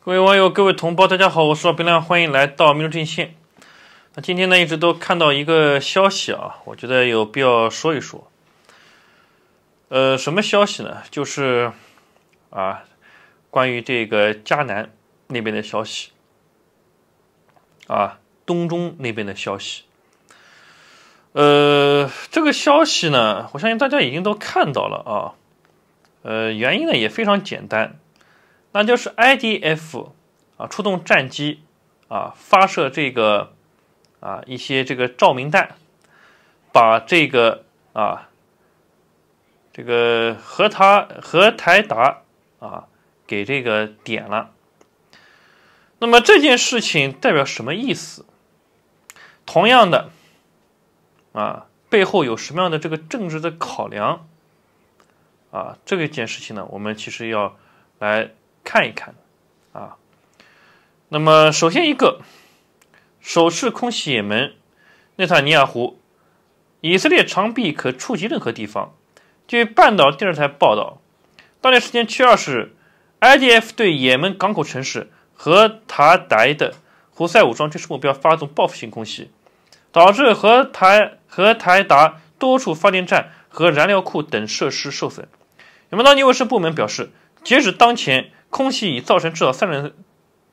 各位网友，各位同胞，大家好，我是冰亮，欢迎来到明州阵线。那今天呢，一直都看到一个消息啊，我觉得有必要说一说。呃，什么消息呢？就是啊，关于这个迦南那边的消息，啊，东中那边的消息。呃，这个消息呢，我相信大家已经都看到了啊。呃，原因呢也非常简单。那就是 IDF 啊，出动战机啊，发射这个啊一些这个照明弹，把这个啊这个和他和台达啊给这个点了。那么这件事情代表什么意思？同样的啊，背后有什么样的这个政治的考量啊？这一件事情呢，我们其实要来。看一看，啊，那么首先一个，首次空袭也门，内塔尼亚胡，以色列长臂可触及任何地方。据半岛电视台报道，当地时间七二日 i d f 对也门港口城市和塔达的胡塞武装军事目标发动报复性空袭，导致和台和台达多处发电站和燃料库等设施受损。那么当地卫生部门表示，截止当前。空袭已造成至少三人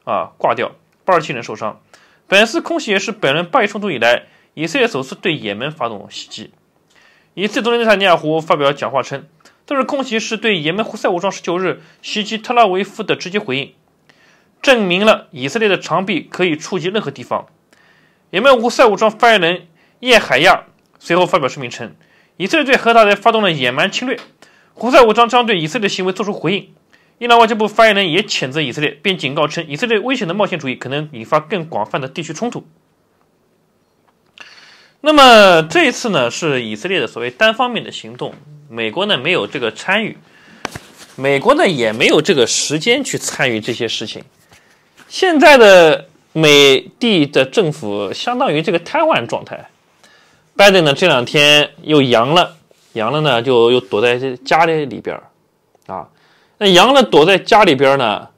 啊挂掉，八十七人受伤。本次空袭也是本轮巴以冲突以来以色列首次对也门发动袭击。以色列总理内塔尼亚胡发表讲话称，这次空袭是对也门胡塞武装19日袭击特拉维夫的直接回应，证明了以色列的长臂可以触及任何地方。也门胡塞武装发言人叶海亚随后发表声明称，以色列对荷台达发动了野蛮侵略，胡塞武装将对以色列行为作出回应。伊朗外交部发言人也谴责以色列，并警告称，以色列危险的冒险主义可能引发更广泛的地区冲突。那么这一次呢，是以色列的所谓单方面的行动，美国呢没有这个参与，美国呢也没有这个时间去参与这些事情。现在的美帝的政府相当于这个瘫痪状态。拜登呢这两天又阳了，阳了呢就又躲在家里里边儿啊。杨呢躲在家里边呢，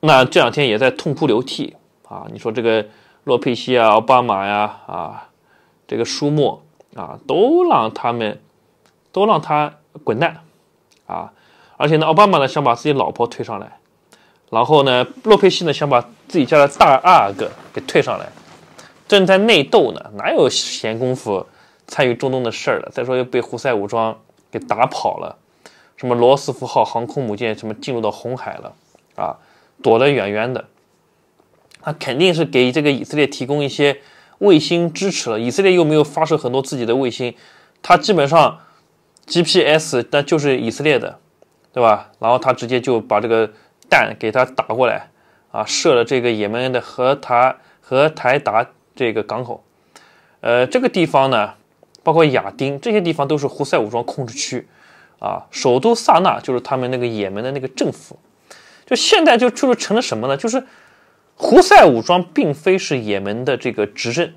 那这两天也在痛哭流涕啊！你说这个洛佩西啊、奥巴马呀啊，这个舒默啊，都让他们都让他滚蛋啊！而且呢，奥巴马呢想把自己老婆推上来，然后呢，洛佩西呢想把自己家的大阿哥给推上来，正在内斗呢，哪有闲工夫参与中东的事儿了？再说又被胡塞武装给打跑了。什么罗斯福号航空母舰什么进入到红海了啊，躲得远远的，他肯定是给这个以色列提供一些卫星支持了。以色列又没有发射很多自己的卫星，他基本上 GPS 但就是以色列的，对吧？然后他直接就把这个弹给他打过来啊，射了这个也门的和台和台达这个港口，呃，这个地方呢，包括亚丁这些地方都是胡塞武装控制区。啊，首都萨那就是他们那个也门的那个政府，就现在就就是成了什么呢？就是胡塞武装并非是也门的这个执政，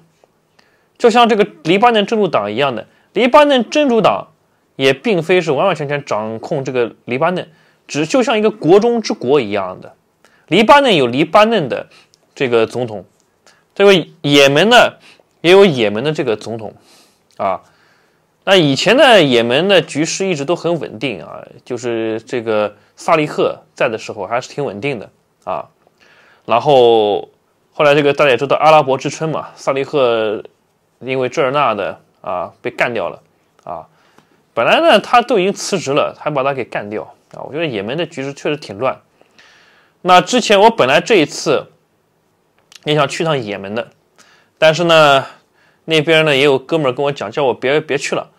就像这个黎巴嫩真主党一样的，黎巴嫩真主党也并非是完完全全掌控这个黎巴嫩，只就像一个国中之国一样的，黎巴嫩有黎巴嫩的这个总统，这个也门呢也有也门的这个总统，啊。那以前呢，也门的局势一直都很稳定啊，就是这个萨利赫在的时候还是挺稳定的啊。然后后来这个大家也知道，阿拉伯之春嘛，萨利赫因为这那的啊被干掉了啊。本来呢他都已经辞职了，还把他给干掉啊。我觉得也门的局势确实挺乱。那之前我本来这一次也想去趟也门的，但是呢那边呢也有哥们跟我讲，叫我别别去了。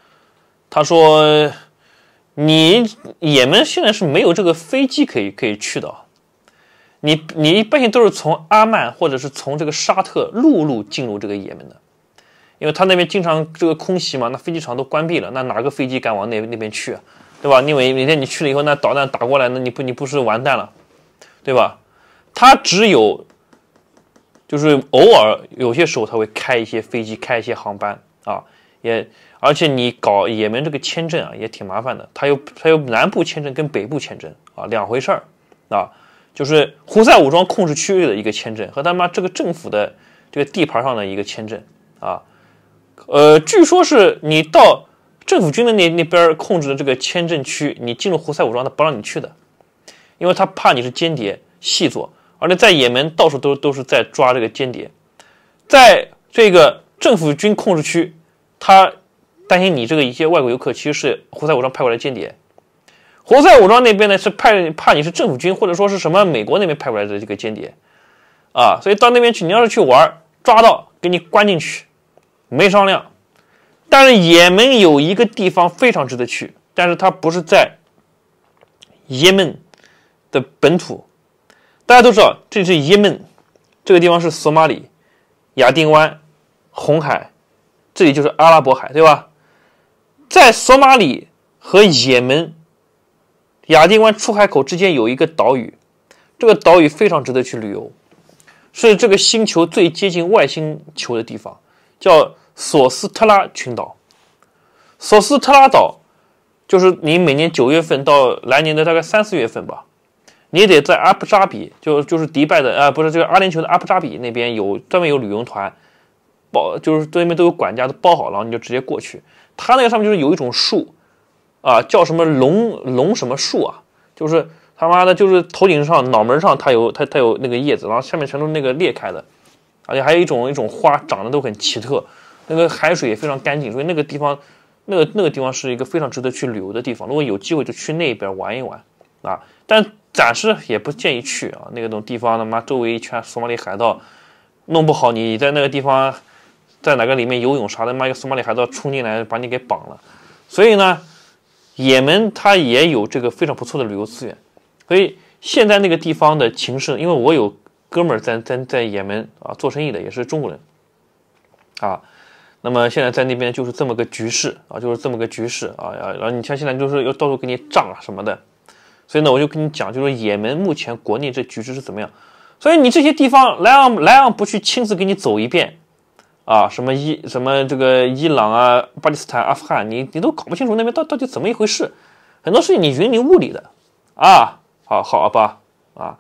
他说：“你也门现在是没有这个飞机可以可以去的，你你一般性都是从阿曼或者是从这个沙特陆路进入这个也门的，因为他那边经常这个空袭嘛，那飞机场都关闭了，那哪个飞机敢往那那边去，啊，对吧？因为明天你去了以后，那导弹打过来，那你不你不是完蛋了，对吧？他只有就是偶尔有些时候他会开一些飞机开一些航班啊。”也，而且你搞也门这个签证啊，也挺麻烦的。它有它有南部签证跟北部签证啊，两回事儿啊。就是胡塞武装控制区域的一个签证和他妈这个政府的这个地盘上的一个签证啊。呃，据说是你到政府军的那那边控制的这个签证区，你进入胡塞武装，他不让你去的，因为他怕你是间谍细作，而且在也门到处都都是在抓这个间谍，在这个政府军控制区。他担心你这个一些外国游客其实是胡塞武装派过来间谍，胡塞武装那边呢是派怕你是政府军或者说是什么美国那边派过来的这个间谍啊，所以到那边去你要是去玩抓到给你关进去，没商量。但是也门有一个地方非常值得去，但是它不是在也门的本土。大家都知道这是也门，这个地方是索马里亚丁湾红海。这里就是阿拉伯海，对吧？在索马里和也门亚丁湾出海口之间有一个岛屿，这个岛屿非常值得去旅游，是这个星球最接近外星球的地方，叫索斯特拉群岛。索斯特拉岛就是你每年九月份到来年的大概三四月份吧，你得在阿布扎比，就就是迪拜的啊，不是这个阿联酋的阿布扎比那边有专门有旅游团。包就是对面都有管家都包好了，你就直接过去。他那个上面就是有一种树，啊叫什么龙龙什么树啊，就是他妈的，就是头顶上脑门上它有它它有那个叶子，然后下面全都那个裂开的，而且还有一种一种花长得都很奇特。那个海水也非常干净，所以那个地方那个那个地方是一个非常值得去旅游的地方。如果有机会就去那边玩一玩啊，但暂时也不建议去啊，那个种地方他妈周围一圈索马里海盗，弄不好你在那个地方。在哪个里面游泳啥的，妈一个苏马里海盗冲进来把你给绑了，所以呢，也门它也有这个非常不错的旅游资源，所以现在那个地方的情势，因为我有哥们儿在在在也门啊做生意的，也是中国人，啊，那么现在在那边就是这么个局势啊，就是这么个局势啊呀，然后你像现在就是要到处给你账啊什么的，所以呢，我就跟你讲，就是也门目前国内这局势是怎么样，所以你这些地方莱昂莱昂不去亲自给你走一遍。啊，什么伊什么这个伊朗啊，巴基斯坦、阿富汗，你你都搞不清楚那边到到底怎么一回事，很多事情你云里雾里的，啊，好好吧，啊，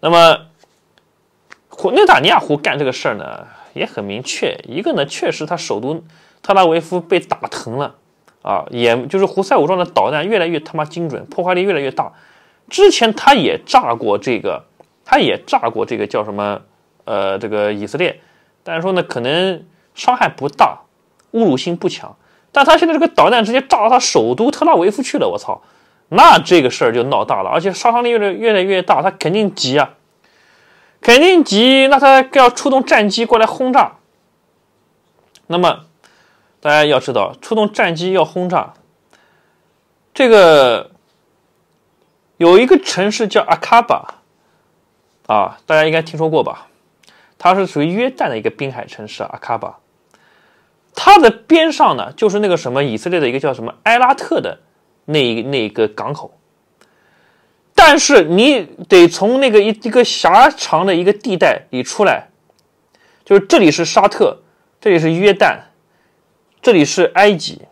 那么内塔尼亚胡干这个事儿呢也很明确，一个呢确实他首都特拉维夫被打疼了，啊，也就是胡塞武装的导弹越来越他妈精准，破坏力越来越大，之前他也炸过这个，他也炸过这个叫什么，呃，这个以色列。但是说呢，可能伤害不大，侮辱性不强，但他现在这个导弹直接炸到他首都特拉维夫去了，我操，那这个事儿就闹大了，而且杀伤力越来越来越大，他肯定急啊，肯定急，那他要出动战机过来轰炸。那么大家要知道，出动战机要轰炸，这个有一个城市叫阿卡巴，啊，大家应该听说过吧？它是属于约旦的一个滨海城市阿卡巴，它的边上呢就是那个什么以色列的一个叫什么埃拉特的那一那一个港口。但是你得从那个一一个狭长的一个地带里出来，就是这里是沙特，这里是约旦，这里是埃及，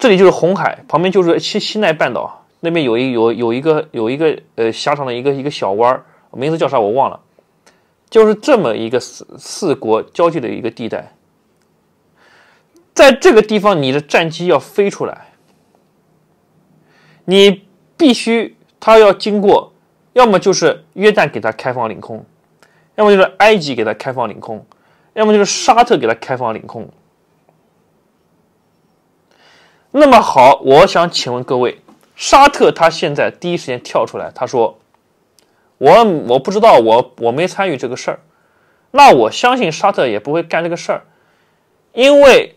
这里就是红海，旁边就是西西奈半岛，那边有一有有一个有一个呃狭长的一个一个小弯儿，名字叫啥我忘了。就是这么一个四四国交界的一个地带，在这个地方，你的战机要飞出来，你必须他要经过，要么就是约旦给他开放领空，要么就是埃及给他开放领空，要么就是沙特给他开放领空。那么好，我想请问各位，沙特他现在第一时间跳出来，他说。我我不知道，我我没参与这个事儿。那我相信沙特也不会干这个事儿，因为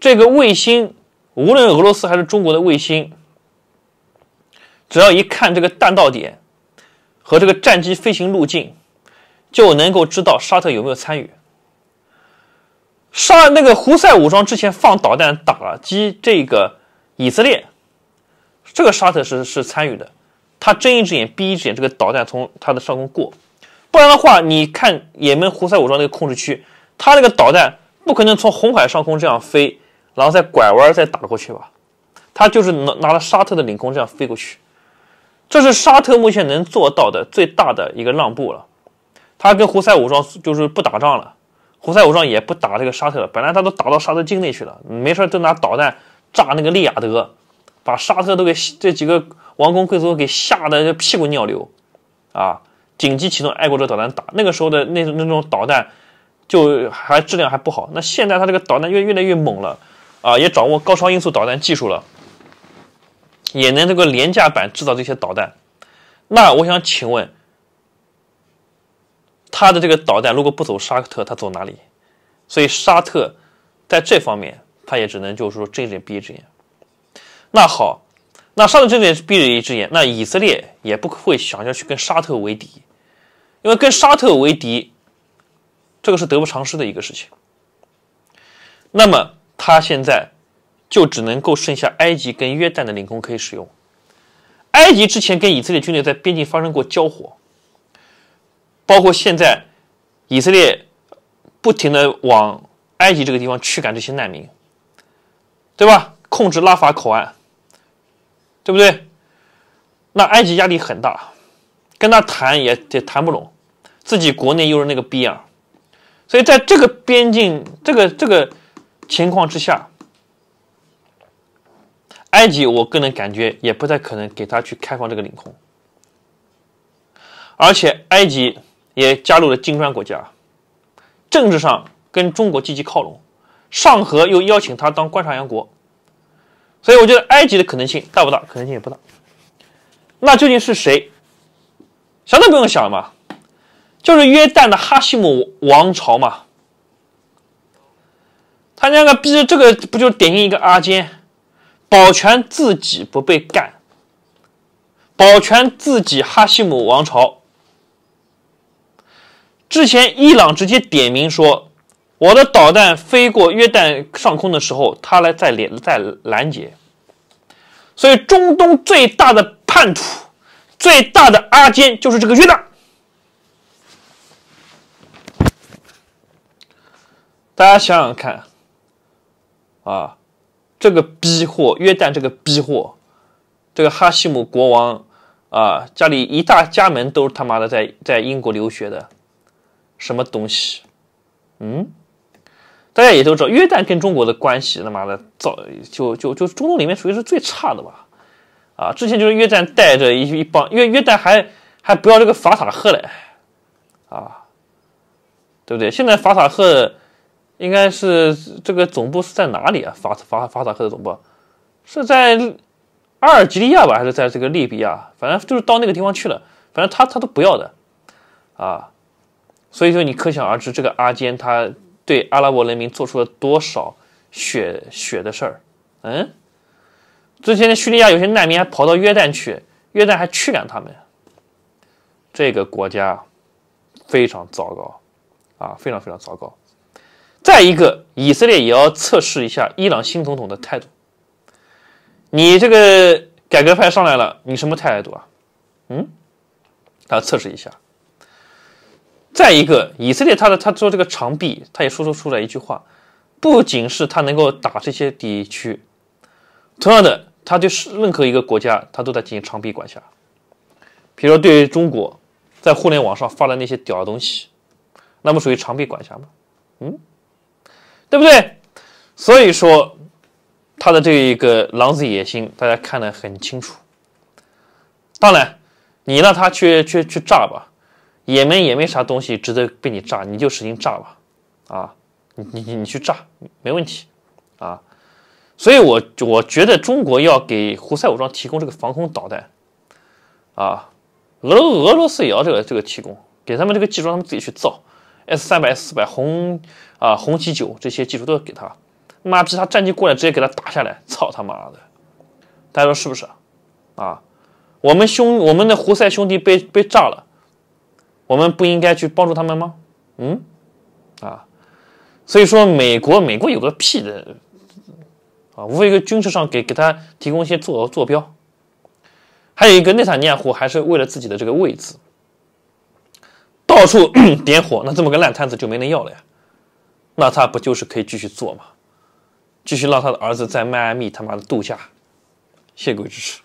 这个卫星，无论俄罗斯还是中国的卫星，只要一看这个弹道点和这个战机飞行路径，就能够知道沙特有没有参与。上那个胡塞武装之前放导弹打击这个以色列，这个沙特是是参与的。他睁一只眼闭一只眼，这个导弹从他的上空过，不然的话，你看也门胡塞武装那个控制区，他那个导弹不可能从红海上空这样飞，然后再拐弯再打过去吧？他就是拿拿了沙特的领空这样飞过去，这是沙特目前能做到的最大的一个让步了。他跟胡塞武装就是不打仗了，胡塞武装也不打这个沙特了。本来他都打到沙特境内去了，没事就拿导弹炸那个利雅得，把沙特都给这几个。王公贵族给吓得屁滚尿流，啊，紧急启动爱国者导弹打。那个时候的那那种导弹就还质量还不好。那现在他这个导弹越越来越猛了，啊，也掌握高超音速导弹技术了，也能这个廉价版制造这些导弹。那我想请问，他的这个导弹如果不走沙特，他走哪里？所以沙特在这方面，他也只能就是说睁一只眼闭一只眼。那好。那沙特军队闭着一只眼，那以色列也不会想要去跟沙特为敌，因为跟沙特为敌，这个是得不偿失的一个事情。那么他现在就只能够剩下埃及跟约旦的领空可以使用。埃及之前跟以色列军队在边境发生过交火，包括现在以色列不停的往埃及这个地方驱赶这些难民，对吧？控制拉法口岸。对不对？那埃及压力很大，跟他谈也也谈不拢，自己国内又是那个逼样，所以在这个边境这个这个情况之下，埃及我个人感觉也不太可能给他去开放这个领空，而且埃及也加入了金砖国家，政治上跟中国积极靠拢，上合又邀请他当观察员国。所以我觉得埃及的可能性大不大？可能性也不大。那究竟是谁？想都不用想嘛，就是约旦的哈希姆王朝嘛。他那个逼，这个不就典型一个阿坚，保全自己不被干，保全自己哈希姆王朝。之前伊朗直接点名说。我的导弹飞过约旦上空的时候，他来在拦在拦截，所以中东最大的叛徒、最大的阿坚就是这个约旦。大家想想看，啊，这个逼货约旦，这个逼货，这个哈希姆国王啊，家里一大家门都是他妈的在在英国留学的，什么东西？嗯。大家也都知道，约旦跟中国的关系，他妈的，早就就就中东里面属于是最差的吧？啊，之前就是约旦带着一一帮约约旦还还不要这个法塔赫嘞，啊，对不对？现在法塔赫应该是这个总部是在哪里啊？法法法塔赫的总部是在阿尔及利亚吧，还是在这个利比亚？反正就是到那个地方去了，反正他他都不要的，啊，所以说你可想而知，这个阿坚他。对阿拉伯人民做出了多少血血的事儿？嗯，之前的叙利亚有些难民还跑到约旦去，约旦还驱赶他们。这个国家非常糟糕啊，非常非常糟糕。再一个，以色列也要测试一下伊朗新总统的态度。你这个改革派上来了，你什么态度啊？嗯，他测试一下。再一个，以色列他的他说这个长臂，他也说出出来一句话，不仅是他能够打这些地区，同样的，他就是任何一个国家，他都在进行长臂管辖。比如说，对于中国，在互联网上发的那些屌东西，那不属于长臂管辖吗？嗯，对不对？所以说，他的这一个狼子野心，大家看得很清楚。当然，你让他去去去炸吧。也没也没啥东西值得被你炸，你就使劲炸吧，啊，你你你去炸没问题，啊，所以我我觉得中国要给胡塞武装提供这个防空导弹，啊，俄俄罗斯也要这个这个提供，给他们这个技术他们自己去造，S 三百 S 四百红啊红旗九这些技术都要给他，妈逼他战机过来直接给他打下来，操他妈的，大家说是不是啊，我们兄我们的胡塞兄弟被被炸了。我们不应该去帮助他们吗？嗯，啊，所以说美国，美国有个屁的，啊，无非一个军事上给给他提供一些坐坐标，还有一个内塔尼亚胡还是为了自己的这个位置，到处 点火，那这么个烂摊子就没人要了呀，那他不就是可以继续做吗？继续让他的儿子在迈阿密他妈的度假，谢各位支持。